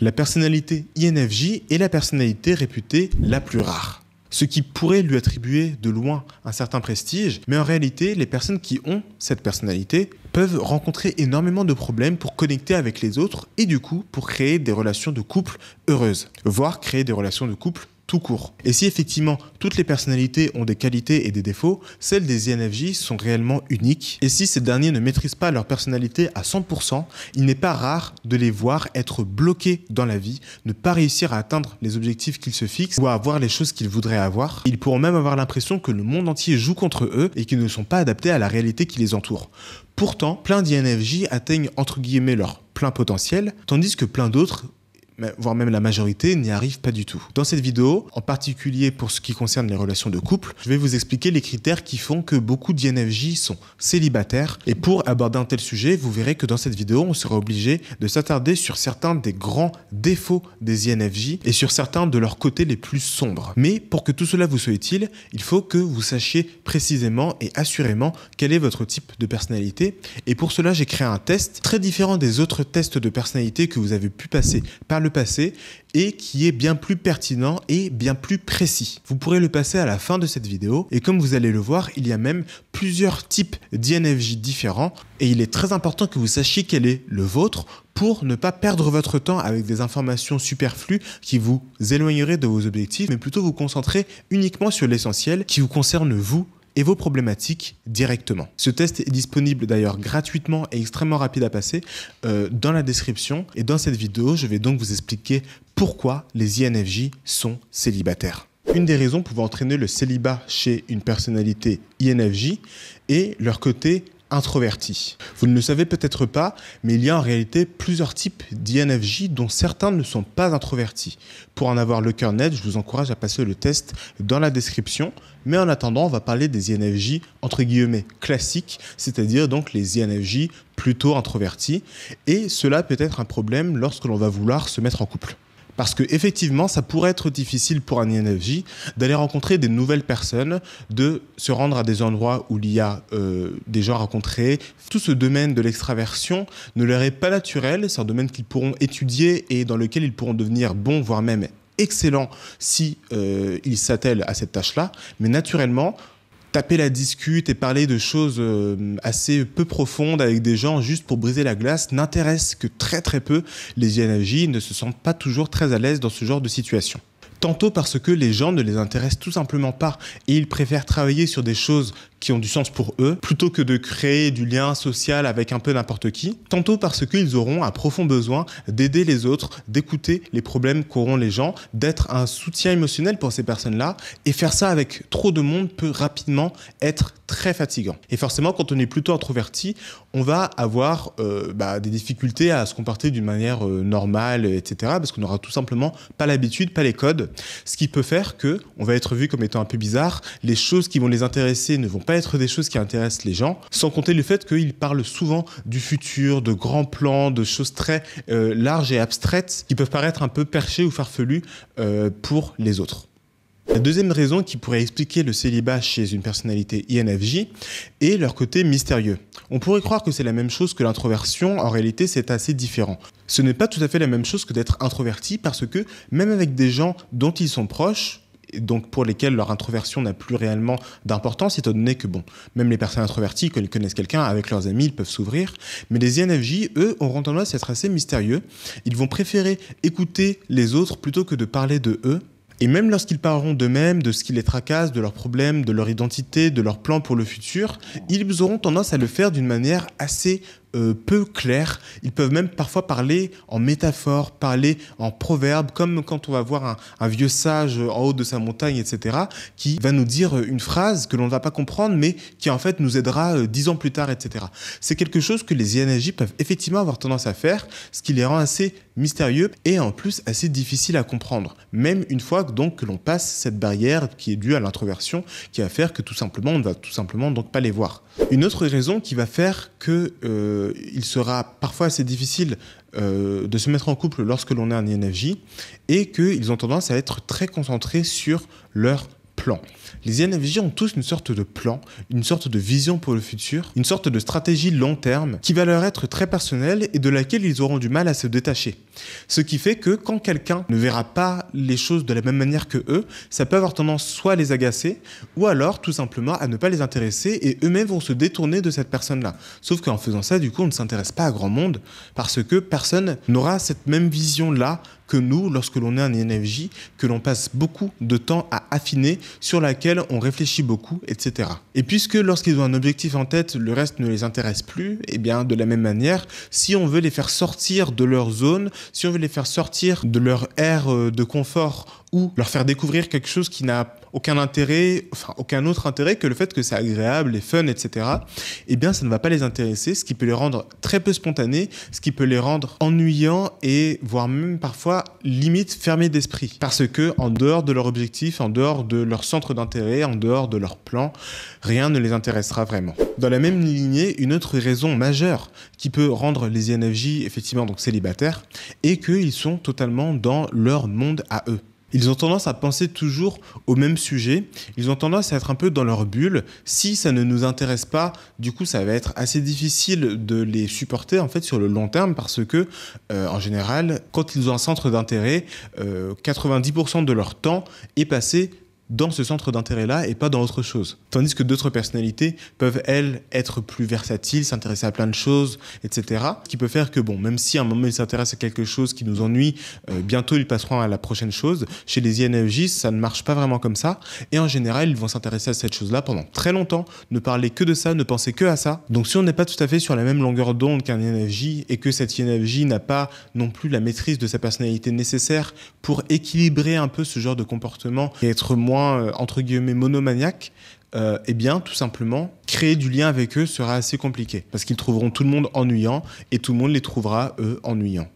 La personnalité INFJ est la personnalité réputée la plus rare ce qui pourrait lui attribuer de loin un certain prestige, mais en réalité, les personnes qui ont cette personnalité peuvent rencontrer énormément de problèmes pour connecter avec les autres et du coup pour créer des relations de couple heureuses, voire créer des relations de couple tout court. Et si effectivement toutes les personnalités ont des qualités et des défauts, celles des INFJ sont réellement uniques. Et si ces derniers ne maîtrisent pas leur personnalité à 100%, il n'est pas rare de les voir être bloqués dans la vie, ne pas réussir à atteindre les objectifs qu'ils se fixent ou à avoir les choses qu'ils voudraient avoir. Ils pourront même avoir l'impression que le monde entier joue contre eux et qu'ils ne sont pas adaptés à la réalité qui les entoure. Pourtant, plein d'INFJ atteignent entre guillemets leur plein potentiel, tandis que plein d'autres voire même la majorité, n'y arrive pas du tout. Dans cette vidéo, en particulier pour ce qui concerne les relations de couple, je vais vous expliquer les critères qui font que beaucoup d'INFJ sont célibataires. Et pour aborder un tel sujet, vous verrez que dans cette vidéo, on sera obligé de s'attarder sur certains des grands défauts des INFJ et sur certains de leurs côtés les plus sombres. Mais pour que tout cela vous soit utile, il faut que vous sachiez précisément et assurément quel est votre type de personnalité. Et pour cela, j'ai créé un test très différent des autres tests de personnalité que vous avez pu passer par le passer et qui est bien plus pertinent et bien plus précis. Vous pourrez le passer à la fin de cette vidéo et comme vous allez le voir, il y a même plusieurs types d'INFJ différents et il est très important que vous sachiez quel est le vôtre pour ne pas perdre votre temps avec des informations superflues qui vous éloigneraient de vos objectifs, mais plutôt vous concentrer uniquement sur l'essentiel qui vous concerne vous et vos problématiques directement. Ce test est disponible d'ailleurs gratuitement et extrêmement rapide à passer euh, dans la description et dans cette vidéo, je vais donc vous expliquer pourquoi les INFJ sont célibataires. Une des raisons pouvant entraîner le célibat chez une personnalité INFJ est leur côté introverti Vous ne le savez peut-être pas, mais il y a en réalité plusieurs types d'INFJ dont certains ne sont pas introvertis. Pour en avoir le cœur net, je vous encourage à passer le test dans la description. Mais en attendant, on va parler des INFJ entre guillemets classiques, c'est-à-dire donc les INFJ plutôt introvertis. Et cela peut être un problème lorsque l'on va vouloir se mettre en couple. Parce que effectivement, ça pourrait être difficile pour un INFJ d'aller rencontrer des nouvelles personnes, de se rendre à des endroits où il y a euh, des gens rencontrés. Tout ce domaine de l'extraversion ne leur est pas naturel. C'est un domaine qu'ils pourront étudier et dans lequel ils pourront devenir bons, voire même excellents, si euh, ils s'attellent à cette tâche-là. Mais naturellement, taper la discute et parler de choses euh, assez peu profondes avec des gens juste pour briser la glace n'intéresse que très très peu. Les INFJ ne se sentent pas toujours très à l'aise dans ce genre de situation tantôt parce que les gens ne les intéressent tout simplement pas et ils préfèrent travailler sur des choses qui ont du sens pour eux, plutôt que de créer du lien social avec un peu n'importe qui, tantôt parce qu'ils auront un profond besoin d'aider les autres, d'écouter les problèmes qu'auront les gens, d'être un soutien émotionnel pour ces personnes-là, et faire ça avec trop de monde peut rapidement être très fatigant. Et forcément, quand on est plutôt introverti, on va avoir euh, bah, des difficultés à se comporter d'une manière euh, normale, etc., parce qu'on n'aura tout simplement pas l'habitude, pas les codes, ce qui peut faire que on va être vu comme étant un peu bizarre, les choses qui vont les intéresser ne vont pas être des choses qui intéressent les gens, sans compter le fait qu'ils parlent souvent du futur, de grands plans, de choses très euh, larges et abstraites qui peuvent paraître un peu perchées ou farfelues euh, pour les autres. La deuxième raison qui pourrait expliquer le célibat chez une personnalité INFJ est leur côté mystérieux. On pourrait croire que c'est la même chose que l'introversion, en réalité c'est assez différent. Ce n'est pas tout à fait la même chose que d'être introverti parce que même avec des gens dont ils sont proches, donc pour lesquels leur introversion n'a plus réellement d'importance, étant donné que, bon, même les personnes introverties, quand ils connaissent quelqu'un, avec leurs amis, ils peuvent s'ouvrir. Mais les INFJ, eux, auront tendance à être assez mystérieux. Ils vont préférer écouter les autres plutôt que de parler de eux. Et même lorsqu'ils parleront d'eux-mêmes, de ce qui les tracasse, de leurs problèmes, de leur identité, de leurs plans pour le futur, ils auront tendance à le faire d'une manière assez euh, peu clairs. Ils peuvent même parfois parler en métaphore, parler en proverbe, comme quand on va voir un, vieux sage en haut de sa montagne, etc., qui va nous dire euh, une phrase que l'on ne va pas comprendre, mais qui en fait nous aidera euh, dix ans plus tard, etc. C'est quelque chose que les INJ peuvent effectivement avoir tendance à faire, ce qui les rend assez mystérieux et en plus assez difficile à comprendre, même une fois donc que l'on passe cette barrière qui est due à l'introversion, qui va faire que tout simplement on ne va tout simplement donc pas les voir. Une autre raison qui va faire qu'il euh, sera parfois assez difficile euh, de se mettre en couple lorsque l'on est un INFJ est qu'ils ont tendance à être très concentrés sur leur les INFJ ont tous une sorte de plan, une sorte de vision pour le futur, une sorte de stratégie long terme qui va leur être très personnelle et de laquelle ils auront du mal à se détacher. Ce qui fait que quand quelqu'un ne verra pas les choses de la même manière que eux, ça peut avoir tendance soit à les agacer ou alors tout simplement à ne pas les intéresser et eux-mêmes vont se détourner de cette personne-là. Sauf qu'en faisant ça, du coup, on ne s'intéresse pas à grand monde parce que personne n'aura cette même vision-là que nous lorsque l'on est une énergie, que l'on passe beaucoup de temps à affiner, sur laquelle on réfléchit beaucoup, etc. Et puisque lorsqu'ils ont un objectif en tête, le reste ne les intéresse plus, et eh bien de la même manière, si on veut les faire sortir de leur zone, si on veut les faire sortir de leur aire euh, de confort ou leur faire découvrir quelque chose qui n'a aucun intérêt, enfin aucun autre intérêt que le fait que c'est agréable et fun, etc., eh bien ça ne va pas les intéresser, ce qui peut les rendre très peu spontanés, ce qui peut les rendre ennuyants et voire même parfois limite fermés d'esprit. Parce que en dehors de leur objectif, en dehors de leur centre d'intérêt, en dehors de leur plan, rien ne les intéressera vraiment. Dans la même lignée, une autre raison majeure qui peut rendre les INFJ effectivement donc célibataires est qu'ils sont totalement dans leur monde à eux ils ont tendance à penser toujours au même sujet, ils ont tendance à être un peu dans leur bulle. Si ça ne nous intéresse pas, du coup, ça va être assez difficile de les supporter en fait sur le long terme parce que, euh, en général, quand ils ont un centre d'intérêt, 90% euh, de leur temps est passé dans ce centre d'intérêt-là et pas dans autre chose. Tandis que d'autres personnalités peuvent, elles, être plus versatiles, s'intéresser à plein de choses, etc. Ce qui peut faire que, bon, même si à un moment ils s'intéressent à quelque chose qui nous ennuie, euh, bientôt ils passeront à la prochaine chose. Chez les INFJ, ça ne marche pas vraiment comme ça. Et en général, ils vont s'intéresser à cette chose-là pendant très longtemps, ne parler que de ça, ne penser que à ça. Donc si on n'est pas tout à fait sur la même longueur d'onde qu'un INFJ et que cet INFJ n'a pas non plus la maîtrise de sa personnalité nécessaire pour équilibrer un peu ce genre de comportement et être moins euh, entre guillemets, monomaniaques, et euh, eh bien, tout simplement, créer du lien avec eux sera assez compliqué, parce qu'ils trouveront tout le monde ennuyant, et tout le monde les trouvera, eux, ennuyants.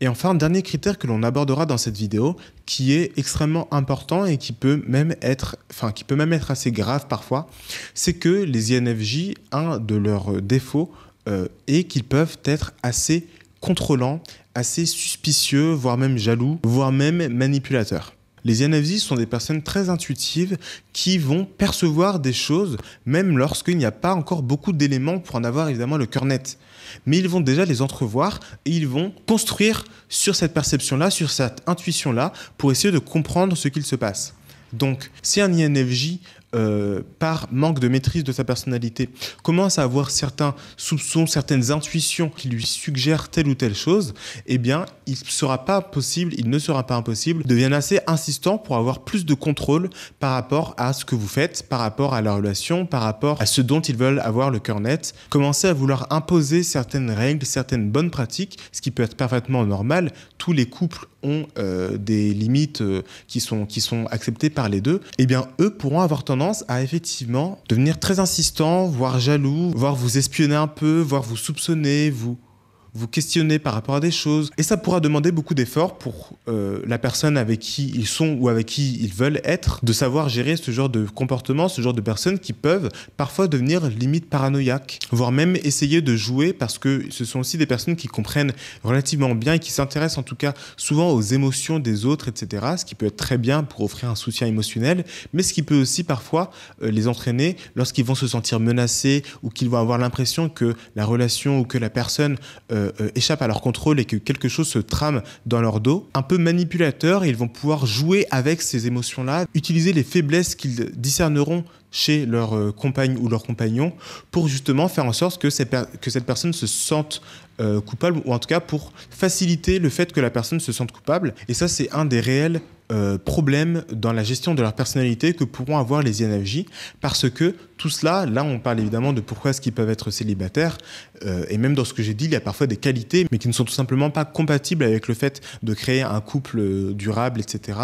Et enfin, dernier critère que l'on abordera dans cette vidéo, qui est extrêmement important et qui peut même être, enfin, qui peut même être assez grave parfois, c'est que les INFJ, un de leurs défauts euh, est qu'ils peuvent être assez contrôlants, assez suspicieux, voire même jaloux, voire même manipulateurs. Les INFJ sont des personnes très intuitives qui vont percevoir des choses même lorsqu'il n'y a pas encore beaucoup d'éléments pour en avoir évidemment le cœur net. Mais ils vont déjà les entrevoir et ils vont construire sur cette perception-là, sur cette intuition-là, pour essayer de comprendre ce qu'il se passe. Donc, si un INFJ euh, par manque de maîtrise de sa personnalité, commence à avoir certains soupçons, certaines intuitions qui lui suggèrent telle ou telle chose, eh bien, il ne sera pas possible, il ne sera pas impossible, de devenir assez insistant pour avoir plus de contrôle par rapport à ce que vous faites, par rapport à la relation, par rapport à ce dont ils veulent avoir le cœur net. Commencez à vouloir imposer certaines règles, certaines bonnes pratiques, ce qui peut être parfaitement normal. Tous les couples ont euh, des limites euh, qui, sont, qui sont acceptées par les deux. Eh bien, eux pourront avoir tendance à effectivement devenir très insistant, voire jaloux, voire vous espionner un peu, voire vous soupçonner, vous vous questionner par rapport à des choses. Et ça pourra demander beaucoup d'efforts pour euh, la personne avec qui ils sont ou avec qui ils veulent être, de savoir gérer ce genre de comportement, ce genre de personnes qui peuvent parfois devenir limite paranoïaques, voire même essayer de jouer parce que ce sont aussi des personnes qui comprennent relativement bien et qui s'intéressent en tout cas souvent aux émotions des autres, etc. Ce qui peut être très bien pour offrir un soutien émotionnel, mais ce qui peut aussi parfois euh, les entraîner lorsqu'ils vont se sentir menacés ou qu'ils vont avoir l'impression que la relation ou que la personne euh, euh, euh, échappent à leur contrôle et que quelque chose se trame dans leur dos, un peu manipulateur, ils vont pouvoir jouer avec ces émotions-là, utiliser les faiblesses qu'ils discerneront chez leur euh, compagne ou leur compagnon pour justement faire en sorte que, cette, que cette personne se sente coupable ou en tout cas pour faciliter le fait que la personne se sente coupable. Et ça, c'est un des réels euh, problèmes dans la gestion de leur personnalité que pourront avoir les INFJ parce que tout cela, là on parle évidemment de pourquoi est-ce qu'ils peuvent être célibataires euh, et même dans ce que j'ai dit, il y a parfois des qualités mais qui ne sont tout simplement pas compatibles avec le fait de créer un couple euh, durable, etc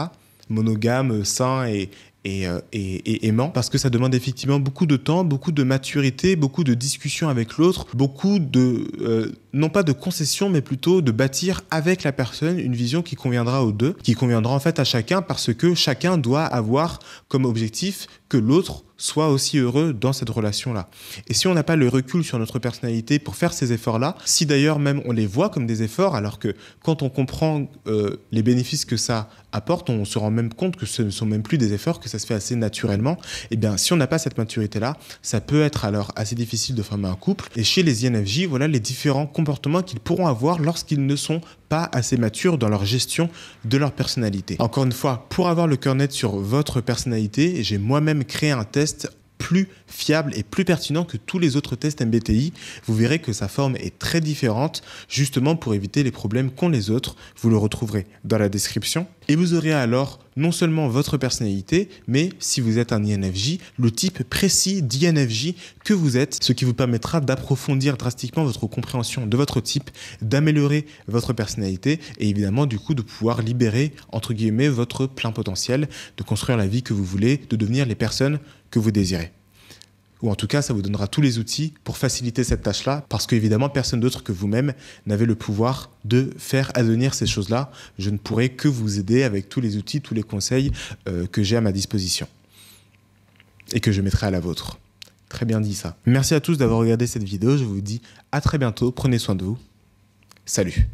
monogame, sain et, euh, et, aimant parce que ça demande effectivement beaucoup de temps, beaucoup de maturité, beaucoup de discussion avec l'autre, beaucoup de, euh, non pas de concession, mais plutôt de bâtir avec la personne une vision qui conviendra aux deux, qui conviendra en fait à chacun parce que chacun doit avoir comme objectif que l'autre soit aussi heureux dans cette relation-là. Et si on n'a pas le recul sur notre personnalité pour faire ces efforts-là, si d'ailleurs même on les voit comme des efforts, alors que quand on comprend euh, les bénéfices que ça apporte, on se rend même compte que ce ne sont même plus des efforts, que ça se fait assez naturellement. Et eh bien, si on n'a pas cette maturité-là, ça peut être alors assez difficile de former un couple. Et chez les INFJ, voilà les différents comportements qu'ils pourront avoir lorsqu'ils ne sont pas assez matures dans leur gestion de leur personnalité. Encore une fois, pour avoir le cœur net sur votre personnalité, j'ai moi-même créé un test plus fiable et plus pertinent que tous les autres tests MBTI. Vous verrez que sa forme est très différente, justement pour éviter les problèmes qu'ont les autres. Vous le retrouverez dans la description. Et vous aurez alors non seulement votre personnalité, mais si vous êtes un INFJ, le type précis d'INFJ que vous êtes, ce qui vous permettra d'approfondir drastiquement votre compréhension de votre type, d'améliorer votre personnalité et évidemment du coup de pouvoir libérer entre guillemets votre plein potentiel, de construire la vie que vous voulez, de devenir les personnes que vous désirez ou en tout cas, ça vous donnera tous les outils pour faciliter cette tâche-là, parce qu'évidemment, personne d'autre que vous-même n'avait le pouvoir de faire advenir ces choses-là. Je ne pourrai que vous aider avec tous les outils, tous les conseils euh, que j'ai à ma disposition et que je mettrai à la vôtre. Très bien dit ça. Merci à tous d'avoir regardé cette vidéo. Je vous dis à très bientôt. Prenez soin de vous. Salut.